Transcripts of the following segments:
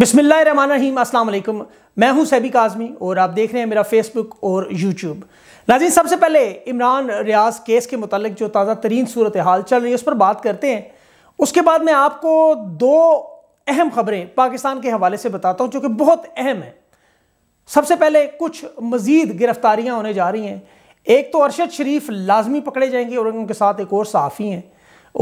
बिसमीम अल्लाम मैं हूं सैबिक आज़मी और आप देख रहे हैं मेरा फेसबुक और यूट्यूब नाजी सबसे पहले इमरान रियाज केस के मतलब जो ताज़ा तरीन सूरत हाल चल रही है उस पर बात करते हैं उसके बाद मैं आपको दो अहम खबरें पाकिस्तान के हवाले से बताता हूँ जो कि बहुत अहम है सबसे पहले कुछ मज़ीद गिरफ्तारियाँ होने जा रही हैं एक तो अरशद शरीफ लाजमी पकड़े जाएंगे और उनके साथ एक और सहाफ़ी हैं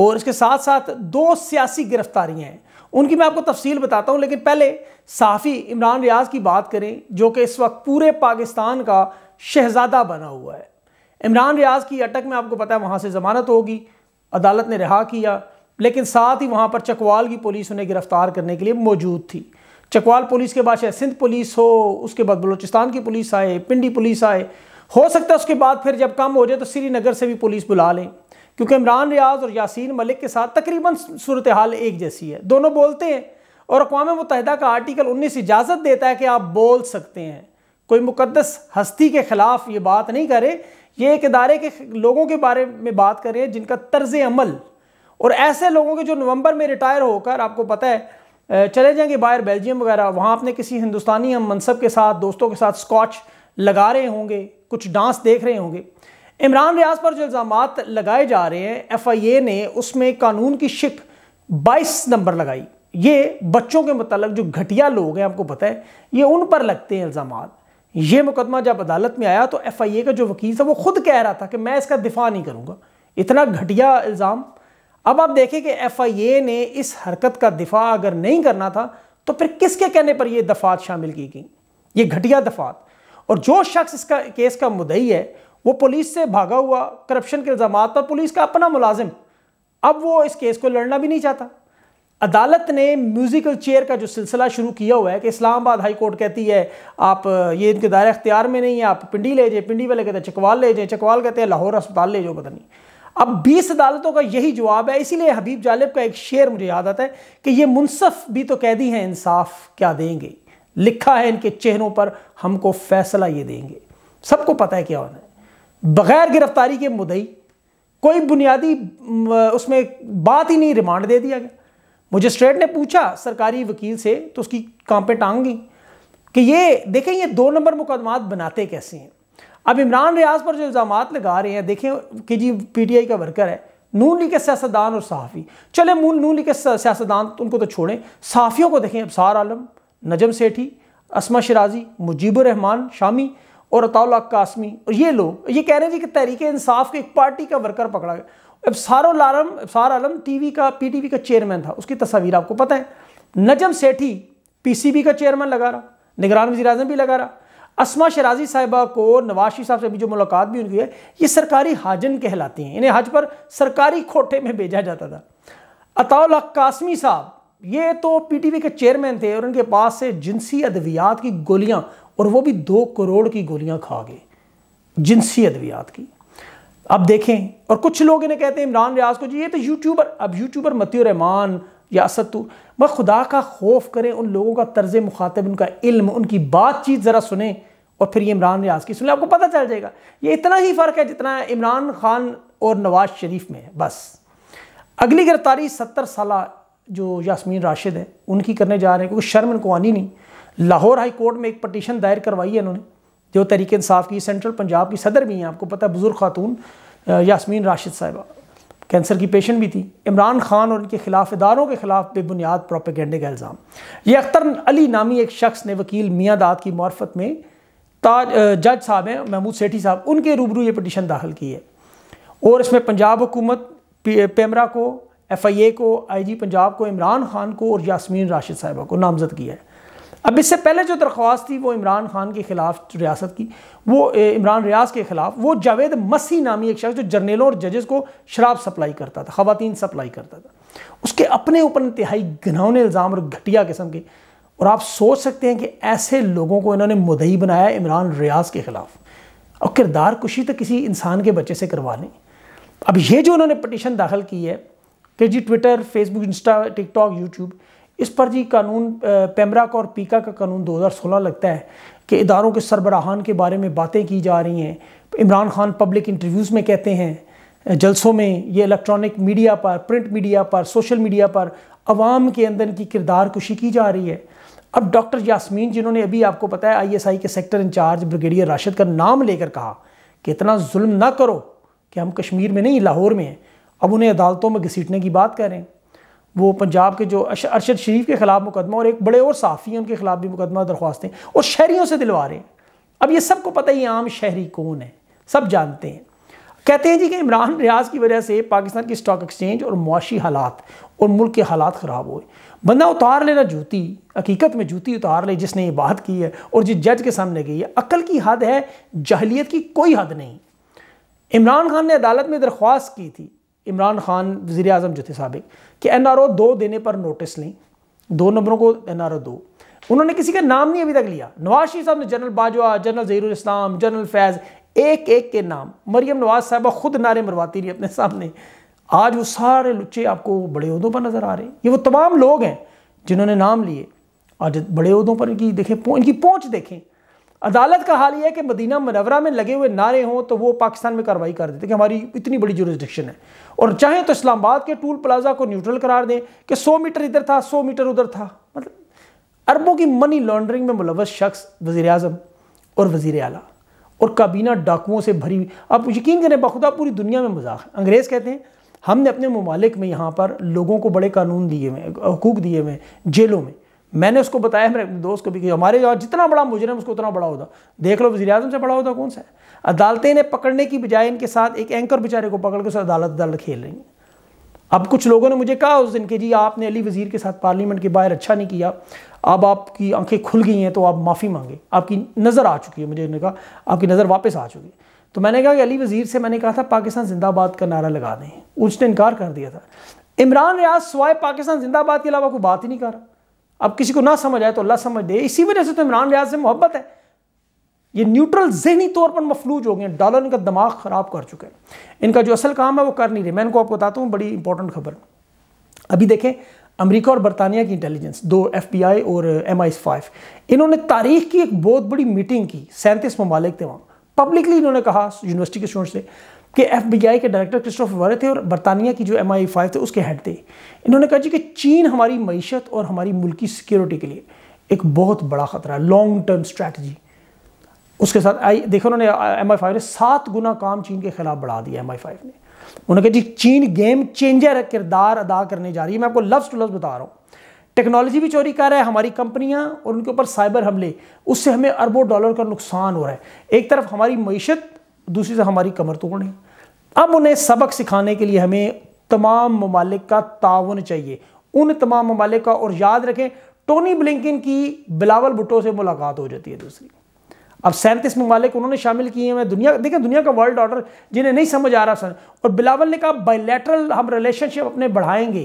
और इसके साथ साथ दो सियासी गिरफ्तारियाँ हैं उनकी मैं आपको तफसील बताता हूँ लेकिन पहले साफ़ी इमरान रियाज की बात करें जो कि इस वक्त पूरे पाकिस्तान का शहजादा बना हुआ है इमरान रियाज की अटक में आपको पता है वहाँ से ज़मानत होगी अदालत ने रिहा किया लेकिन साथ ही वहाँ पर चकवाल की पुलिस उन्हें गिरफ़्तार करने के लिए मौजूद थी चकवाल पुलिस के बाद शायद सिंध पुलिस हो उसके बाद बलोचिस्तान की पुलिस आए पिंडी पुलिस आए हो सकता है उसके बाद फिर जब कम हो जाए तो श्रीनगर से भी पुलिस बुला लें क्योंकि इमरान रियाज और यासीन मलिक के साथ तकरीबन सूरत हाल एक जैसी है दोनों बोलते हैं और अकवा मुतहदा का आर्टिकल उन्नीस इजाज़त देता है कि आप बोल सकते हैं कोई मुकदस हस्ती के ख़िलाफ़ ये बात नहीं करे ये एक इदारे के लोगों के बारे में बात करें जिनका तर्ज अमल और ऐसे लोगों के जो नवंबर में रिटायर होकर आपको पता है चले जाएंगे बाहर बेल्जियम वगैरह वहाँ अपने किसी हिंदुस्तानी हम मनसब के साथ दोस्तों के साथ स्कॉच लगा रहे होंगे कुछ डांस देख रहे होंगे इमरान रियाज पर जो इल्ज़ाम लगाए जा रहे हैं एफ आई ए ने उसमें कानून की शिक बाईस नंबर लगाई ये बच्चों के मतलब जो घटिया लोग हैं आपको पता है ये उन पर लगते हैं इल्ज़ाम ये मुकदमा जब अदालत में आया तो एफ आई ए का जो वकील था वो खुद कह रहा था कि मैं इसका दिफा नहीं करूँगा इतना घटिया इल्ज़ाम अब आप देखें कि एफ आई ए ने इस हरकत का दिफा अगर नहीं करना था तो फिर किसके कहने पर यह दफात शामिल की गई ये घटिया दफात और जो शख्स इसका केस का मुदई है वो पुलिस से भागा हुआ करप्शन के इल्ज़ाम पर पुलिस का अपना मुलाजिम अब वो इस केस को लड़ना भी नहीं चाहता अदालत ने म्यूज़िकल चेयर का जो सिलसिला शुरू किया हुआ है कि इस्लामाबाद हाई कोर्ट कहती है आप ये इनके दायरे अख्तियार में नहीं है आप पिंडी ले जाए पिंडी वाले कहते हैं चकवाल ले जाए चकवाल कहते हैं लाहौर अस्पताल ले जाओ पता नहीं अब 20 अदालतों का यही जवाब है इसीलिए हबीब जालिब का एक शेर मुझे याद आता है कि ये मुनसफ भी तो कैदी हैं इंसाफ क्या देंगे लिखा है इनके चेहरों पर हमको फैसला ये देंगे सबको पता है क्या होना है बगैर गिरफ्तारी के मुदई कोई बुनियादी उसमें बात ही नहीं रिमांड दे दिया गया मजिस्ट्रेट ने पूछा सरकारी वकील से तो उसकी कांपे टांग गई कि ये देखें ये दो नंबर मुकदमात बनाते कैसे हैं अब इमरान रियाज पर जो इल्ज़ाम लगा रहे हैं देखें कि जी पीटीआई का वर्कर है नून लीग के सियासतदान और सहाफ़ी चले मून नून लीग के सियासतदान उनको तो छोड़ें सहाफ़ियों को देखें अबसार आलम नजम सेठी असमा शराजी मुजीबर रहमान शामी और अताउल्ला कासमी और ये लोग ये कह रहे हैं जी कि तहरीक इंसाफ के एक पार्टी का वर्कर पकड़ा गया अबसार आलम सार आलम टीवी का पीटीवी का चेयरमैन था उसकी तस्वीर आपको पता है नजम सेठी पीसीबी का चेयरमैन लगा रहा निगरान वजी अजम भी लगा रहा असमा शराजी साहिबा को नवाशी साहब से भी जो मुलाकात भी उनकी है ये सरकारी हाजन कहलाते हैं इन्हें हज पर सरकारी खोटे में भेजा जाता था अताउल कासमी साहब ये तो पीटीवी के चेयरमैन थे और उनके पास से जिनसी अद्वियात की गोलियां और वो भी दो करोड़ की गोलियां खा गए जिनसी अद्वियात की अब देखें और कुछ लोग इन्हें कहते हैं इमरान रियाज को जी ये तो यूट्यूबर अब यूट्यूबर मती रहमान या असतू मैं खुदा का खौफ करें उन लोगों का तर्ज मुखातब उनका इल्म उनकी बातचीत ज़रा सुने और फिर ये इमरान रियाज की सुने आपको पता चल जाएगा ये इतना ही फ़र्क है जितना इमरान खान और नवाज शरीफ में है बस अगली गिरफ्तारी सत्तर साल जो यासमीन राशिद है उनकी करने जा रहे हैं क्योंकि शर्म इनको आनी नहीं लाहौर हाई कोर्ट में एक पटिशन दायर करवाई है इन्होंने जो तरीके इंसाफ की सेंट्रल पंजाब की सदर भी हैं आपको पता है बुज़ुर्ग खातून यासमीन राशिद साहिबा कैंसर की पेशेंट भी थी इमरान खान और इनके खिलाफ इदारों के खिलाफ बेबुनियाद प्रोपेगेंडे का इल्ज़ाम ये अख्तर अली नामी एक शख्स ने वकील मियाँ दाद की मार्फत में ताज जज साहब हैं महमूद सेठी साहब उनके रूबरू ये पटिशन दाखिल की है और इसमें पंजाब हुकूमत पेमरा को एफ आई ए को आई जी पंजाब को इमरान खान को और यासमीन राशिद साहिबा को नामजद किया है अब इससे पहले जो दरख्वास्त थी वो इमरान खान के ख़िलाफ़ रियासत की वो इमरान रियाज के ख़िलाफ़ वो जावेद मसी नामी एक शख्स जो जर्नेलों और जजेस को शराब सप्लाई करता था खातन सप्लाई करता था उसके अपने ऊपर इंतहाई घनौने इल्ज़ाम और घटिया किस्म के और आप सोच सकते हैं कि ऐसे लोगों को इन्होंने मुदई बनाया इमरान रियाज के ख़िलाफ़ और किरदार कुशी तो किसी इंसान के बच्चे से करवा लें अब ये जो उन्होंने पटिशन दाखिल की है कि जी Twitter Facebook Insta TikTok YouTube इस पर जी कानून पेमरा का और पीका का कानून 2016 लगता है कि इदारों के सरबराहान के बारे में बातें की जा रही हैं इमरान खान पब्लिक इंटरव्यूज़ में कहते हैं जलसों में ये इलेक्ट्रॉनिक मीडिया पर प्रिंट मीडिया पर सोशल मीडिया पर अवाम के अंदर की किरदार कुशी की जा रही है अब डॉक्टर यासमीन जिन्होंने अभी आपको पता है आईएसआई के सेक्टर इंचार्ज ब्रिगेडियर राशिद का नाम लेकर कहा कि इतना जुल्म ना करो कि हम कश्मीर में नहीं लाहौर में हैं अब उन्हें अदालतों में घसीटने की बात करें वो पंजाब के जो अरशद शरीफ के ख़िलाफ़ मुकदमा और एक बड़े और साफ़ी उनके ख़िलाफ़ भी मुकदमा दरख्वास्तें और शहरीों से दिलवा रहे हैं अब ये सबको पता ही आम शहरी कौन है सब जानते हैं कहते हैं जी कि इमरान रियाज की वजह से पाकिस्तान की स्टॉक एक्सचेंज और मुआशी हालात और मुल्क के हालात ख़राब हुए बंदा उतार लेना जूती हकीकत में जूती उतार ले जिसने ये बात की है और जिस जज के सामने गई है अकल की हद है जहलीत की कोई हद नहीं इमरान खान ने अदालत में दरख्वास्त की थी इमरान खान वज़ी अजम जो थे सबक कि एन आर ओ दो देने पर नोटिस लें दो नंबरों को एन आर ओ दो उन्होंने किसी का नाम नहीं अभी तक लिया नवाज शरीफ साहब ने general Bajwa general Zaheer Islam general Faiz एक एक के नाम मरियम नवाज साहबा खुद नारे मरवाती रही अपने सामने आज वो सारे लुच्चे आपको बड़े उहदों पर नज़र आ रहे हैं ये वो तमाम लोग हैं जिन्होंने नाम लिए आज बड़े उहदों पर इनकी देखें इनकी पहुँच देखें अदालत का हाल यह है कि मदीना मनवरा में लगे हुए नारे हों तो वो पाकिस्तान में कार्रवाई कर देते कि हमारी इतनी बड़ी जुरिस्डिक्शन है और चाहे तो इस्लामाबाद के टूल प्लाजा को न्यूट्रल करार दें कि 100 मीटर इधर था 100 मीटर उधर था मतलब अरबों की मनी लॉन्ड्रिंग में मुलवस शख्स वजीर अजम और वजीर अला और काबीना डाकुओं से भरी हुई आप यकीन करें बखुदा पूरी दुनिया में मजाक है अंग्रेज़ कहते हैं हमने अपने ममालिक में यहाँ पर लोगों को बड़े कानून दिए हुए हकूक दिए हुए जेलों में मैंने उसको बताया मेरे दोस्त को भी कि हमारे यहाँ जितना बड़ा मुजरम उसको उतना बड़ा होता देख लो वजी से बड़ा होता कौन सा है अदालतें इन्हें पकड़ने की बजाय इनके साथ एक एंकर बेचारे को पकड़ के उस अदालत अदालत खेल रही हैं अब कुछ लोगों ने मुझे कहा उस दिन कि जी आपने अली वज़ीर के साथ पार्लियामेंट के बाहर अच्छा नहीं किया अब आपकी आंखें खुल गई हैं तो आप माफ़ी मांगे आपकी नज़र आ चुकी है मुझे उन्होंने कहा आपकी नज़र वापस आ चुकी है तो मैंने कहा कि अली वज़ीर से मैंने कहा था पाकिस्तान जिंदाबाद का नारा लगा दें उसने इनकार कर दिया था इमरान रियाज सवाए पाकिस्तान जिंदाबाद के अलावा कोई बात ही नहीं कर रहा अब किसी को ना समझ आए तो अल्लाह समझ दे इसी वजह से तो इमरान रियाज से मोहब्बत है ये न्यूट्रल जहनी तौर पर मफलूज हो गए डॉलर इनका दिमाग ख़राब कर चुके हैं इनका जो असल काम है वो कर नहीं रहे मैं इनको आपको बताता हूँ बड़ी इंपॉर्टेंट खबर अभी देखें अमेरिका और बरतानिया की इंटेलिजेंस दो एफबीआई और एम आई फाइव इन्होंने तारीख की एक बहुत बड़ी मीटिंग की सैंतीस ममालिक थे वहाँ पब्लिकली इन्होंने कहा यूनिवर्सिटी के स्टूडेंट से कि एफ के डायरेक्टर क्रिस्टोफर वर्रे थे और बरतानिया की जो एम आई फाइव थे उसके हेड थे इन्होंने कहा जी कि चीन हमारी मीशत और हमारी मुल्की सिक्योरिटी के लिए एक बहुत बड़ा ख़तरा है लॉन्ग टर्म स्ट्रैटी उसके साथ आई देखो उन्होंने एम आई फाइव ने सात गुना काम चीन के खिलाफ बढ़ा दिया एम आई फाइव ने उन्होंने कहा जी चीन गेम चेंजर किरदार अदा करने जा रही है मैं आपको लफ्ज़ टू लफ्ज़ बता रहा हूँ टेक्नोलॉजी भी चोरी कर रहा है हमारी कंपनियां और उनके ऊपर साइबर हमले उससे हमें अरबों डॉलर का नुकसान हो रहा है एक तरफ हमारी मीशत दूसरी तरफ हमारी कमर तोड़नी अब उन्हें सबक सिखाने के लिए हमें तमाम ममालिक का ताउन चाहिए उन तमाम ममालिक का और याद रखें टोनी ब्लिंकिन की बिलावल भुट्टो से मुलाकात हो जाती है दूसरी अब सैंतीस ममालिक उन्होंने शामिल किए हैं दुनिया देखें दुनिया का वर्ल्ड ऑर्डर जिन्हें नहीं समझ आ रहा सर और बिलावल ने कहा बायलैटरल हम रिलेशनशिप अपने बढ़ाएंगे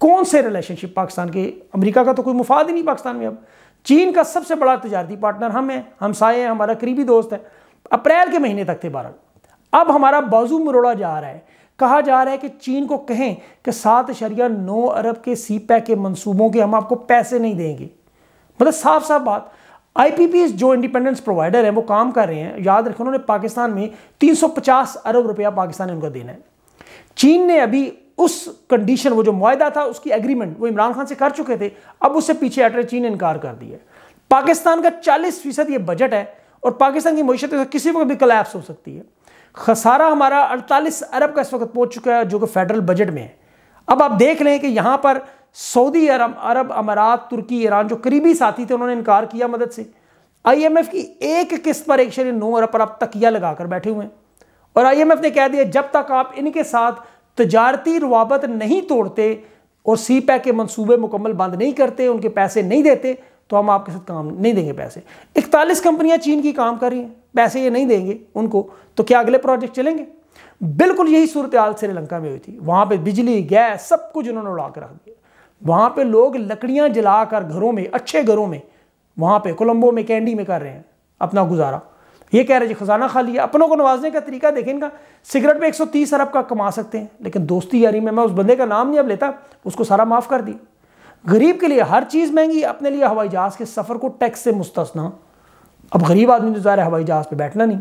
कौन से रिलेशनशिप पाकिस्तान के अमेरिका का तो कोई मुफाद ही नहीं पाकिस्तान में अब चीन का सबसे बड़ा तजारती पार्टनर हम हैं हमसाए हैं हमारा करीबी दोस्त है अप्रैल के महीने तक थे भारत अब हमारा बाजू मरोड़ा जा रहा है कहा जा रहा है कि चीन को कहें कि सात शरिया नौ अरब के सी पैक के मंसूबों के हम आपको पैसे नहीं देंगे मतलब साफ साफ बात आई जो इंडिपेंडेंस प्रोवाइडर हैं वो काम कर रहे हैं याद रखें उन्होंने पाकिस्तान में 350 अरब रुपया पाकिस्तान ने उनका देना है चीन ने अभी उस कंडीशन वो जो मुआदा था उसकी एग्रीमेंट वो इमरान खान से कर चुके थे अब उससे पीछे हट रहे चीन ने इनकार कर दिया है पाकिस्तान का चालीस फीसद ये बजट है और पाकिस्तान की मीशत किसी वक्त भी कलेप्स हो सकती है खसारा हमारा 48 अरब का इस वक्त पहुंच चुका है जो कि फेडरल बजट में है अब आप देख लें कि यहाँ पर सऊदी अरब अरब अमारात तुर्की ईरान जो करीबी साथी थे उन्होंने इनकार किया मदद से आईएमएफ की एक किस्त पर एक शरीर नौ अरब पर आप तकिया लगाकर बैठे हुए हैं और आईएमएफ ने कह दिया जब तक आप इनके साथ तजारती रवाबत नहीं तोड़ते और सी पैक के मनसूबे मुकम्मल बंद नहीं करते उनके पैसे नहीं देते तो हम आपके साथ काम नहीं देंगे पैसे इकतालीस कंपनियां चीन की काम कर रही हैं पैसे ये नहीं देंगे उनको तो क्या अगले प्रोजेक्ट चलेंगे बिल्कुल यही सूरत हाल श्रीलंका में हुई थी वहाँ पर बिजली गैस सब कुछ उन्होंने उड़ा के रख दिया वहाँ पर लोग लकड़ियाँ जलाकर घरों में अच्छे घरों में वहाँ पर कोलम्बो में कैंडी में कर रहे हैं अपना गुजारा ये कह रहे जी खजाना खाली है अपनों को नवाजने का तरीका देखें इनका सिगरेट पे 130 अरब का कमा सकते हैं लेकिन दोस्ती यारी में मैं उस बंदे का नाम नहीं अब लेता उसको सारा माफ़ कर दिया गरीब के लिए हर चीज़ महंगी अपने लिए हवाई जहाज़ के सफ़र को टैक्स से मुस्तना अब गरीब आदमी तो जा है हवाई जहाज़ पर बैठना नहीं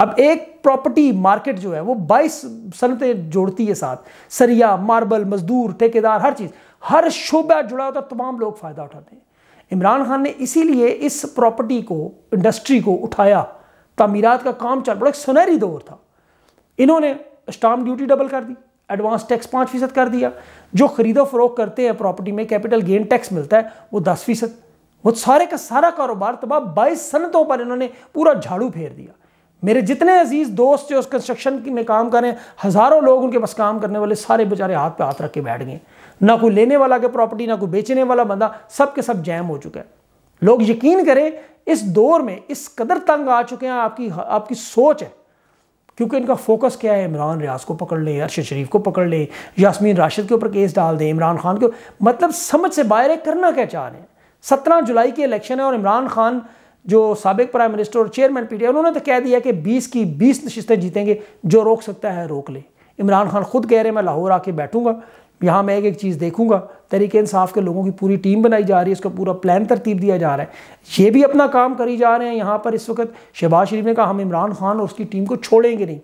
अब एक प्रॉपर्टी मार्केट जो है वो 22 सनतें जोड़ती है साथ सरिया मार्बल मजदूर ठेकेदार हर चीज़ हर शोबा जुड़ा होता तो है तमाम लोग फ़ायदा उठाते हैं इमरान खान ने इसीलिए इस प्रॉपर्टी को इंडस्ट्री को उठाया तमीरत का काम चल बड़ा सुनहरी दौर था इन्होंने स्टाम्प ड्यूटी डबल कर दी एडवांस टैक्स पाँच फीसद कर दिया जो खरीदो फरोख करते हैं प्रॉपर्टी में कैपिटल गेन टैक्स मिलता है वो दस फीसद वो सारे का सारा कारोबार तबाह बाईस सनतों पर इन्होंने पूरा झाड़ू फेर दिया मेरे जितने अजीज़ दोस्त जो उस कंस्ट्रक्शन में काम करें हज़ारों लोग उनके पास काम करने वाले सारे बेचारे हाथ पे हाथ रख के बैठ गए ना कोई लेने वाला के प्रॉपर्टी ना कोई बेचने वाला बंदा सब के सब जैम हो चुका है लोग यकीन करें इस दौर में इस कदर तंग आ चुके हैं आपकी आपकी सोच है क्योंकि इनका फोकस क्या है इमरान रियाज को पकड़ ले अरशद शरीफ को पकड़ ले यासमीन राशिद के ऊपर केस डाल दें इमरान खान के मतलब समझ से बाहर करना क्या चाह रहे हैं सत्रह जुलाई के इलेक्शन है और इमरान खान जो सबक प्राइम मिनिस्टर और चेयरमैन पी उन्होंने तो कह दिया कि बीस की बीस नशस्तें जीतेंगे जो रोक सकता है रोक ले इमरान खान खुद कह रहे हैं मैं लाहौर आके बैठूंगा यहाँ मैं एक एक चीज़ देखूंगा तरीके इंसाफ के लोगों की पूरी टीम बनाई जा रही है इसका पूरा प्लान तरतीब दिया जा रहा है ये भी अपना काम करी जा रहे हैं यहाँ पर इस वक्त शहबाज शरीफ ने कहा हम इमरान खान और उसकी टीम को छोड़ेंगे नहीं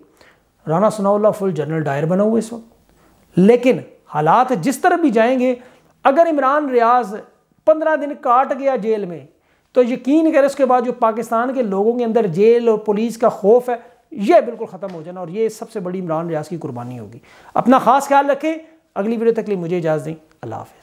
Rana Sanaullah full general Dyer बना हुआ इस वक्त लेकिन हालात जिस तरफ भी जाएंगे अगर इमरान रियाज पंद्रह दिन काट गया जेल में तो यकीन करें उसके बाद जो पाकिस्तान के लोगों के अंदर जेल और पुलिस का खौफ है यह बिल्कुल ख़त्म हो जाना और ये सबसे बड़ी इमरान रियाज की कुर्बानी होगी अपना खास ख्याल रखें अगली वीडियो तक लिए मुझे इजाज़ दें अल्लाह हाफ